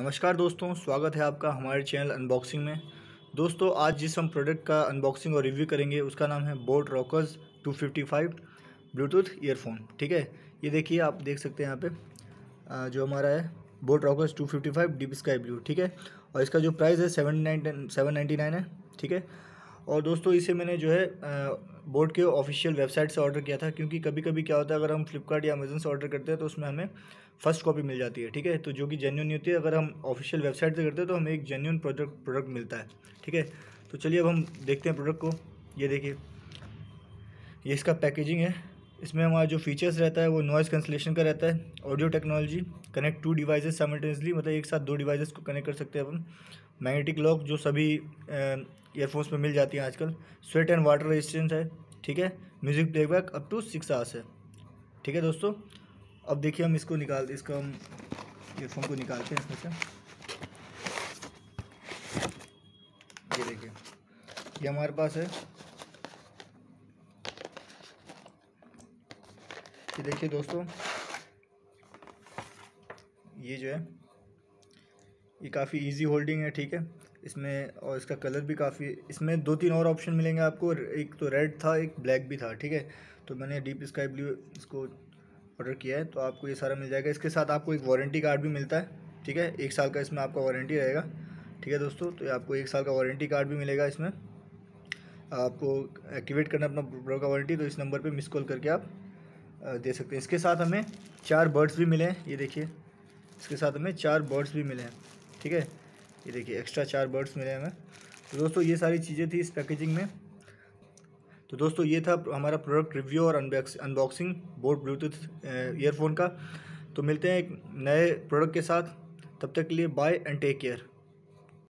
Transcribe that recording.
नमस्कार दोस्तों स्वागत है आपका हमारे चैनल अनबॉक्सिंग में दोस्तों आज जिस हम प्रोडक्ट का अनबॉक्सिंग और रिव्यू करेंगे उसका नाम है बोट रॉकर्स 255 ब्लूटूथ ईयरफोन ठीक है ये देखिए आप देख सकते हैं यहाँ पे जो हमारा है boAt Rockerz 255 deep sky blue ठीक है और इसका जो प्राइस है सेवन नाइन है ठीक है और दोस्तों इसे मैंने जो है बोर्ड के ऑफिशियल वेबसाइट से ऑर्डर किया था क्योंकि कभी कभी क्या होता है अगर हम फ्लिपकार्ट या अमेज़न से ऑर्डर करते हैं तो उसमें हमें फर्स्ट कॉपी मिल जाती है ठीक है तो जो कि जेन्यून नहीं होती है अगर हम ऑफिशियल वेबसाइट से करते हैं तो हमें एक जेन्यून प्रोडक्ट प्रोडक्ट मिलता है ठीक है तो चलिए अब हम देखते हैं प्रोडक्ट को ये देखिए ये इसका पैकेजिंग है इसमें हमारा जो फीचर्स रहता है वो नॉइज़ कैंसलेशन का रहता है audio technology connect two devices simultaneously मतलब एक साथ दो डिवाइसेस को कनेक्ट कर सकते हैं अपन मैग्नेटिक लॉक जो सभी ईयरफोन्स में मिल जाती हैं आजकल स्वेट एंड वाटर रेजिस्टेंस है ठीक है music playback up to six hours है ठीक है दोस्तों अब देखिए हम इसको निकाल इसका हम ईयरफोन को निकालते हैं इसमें से ये देखिए ये हमारे पास है ये देखिए दोस्तों ये जो है ये काफ़ी इजी होल्डिंग है ठीक है इसमें और इसका कलर भी काफ़ी इसमें दो तीन और ऑप्शन मिलेंगे आपको एक तो रेड था एक ब्लैक भी था ठीक है तो मैंने डीप स्काई ब्लू इसको ऑर्डर किया है तो आपको ये सारा मिल जाएगा इसके साथ आपको एक वारंटी कार्ड भी मिलता है ठीक है एक साल का इसमें आपका वारंटी रहेगा ठीक है दोस्तों तो आपको एक साल का वारंटी कार्ड भी मिलेगा इसमें आपको एक्टिवेट करना अपना प्रोडक्ट का वारंटी तो इस नंबर पर मिस कॉल करके आप दे सकते हैं इसके साथ हमें चार बर्ड्स भी मिले हैं ये देखिए इसके साथ हमें चार बर्ड्स भी मिले हैं ठीक है ये देखिए एक्स्ट्रा चार बर्ड्स मिले हैं हमें तो दोस्तों ये सारी चीज़ें थी इस पैकेजिंग में तो दोस्तों ये था हमारा प्रोडक्ट रिव्यू और अनबॉक्सिंग बोट ब्लूटूथ ईयरफोन का तो मिलते हैं एक नए प्रोडक्ट के साथ तब तक के लिए बाय एंड टेक केयर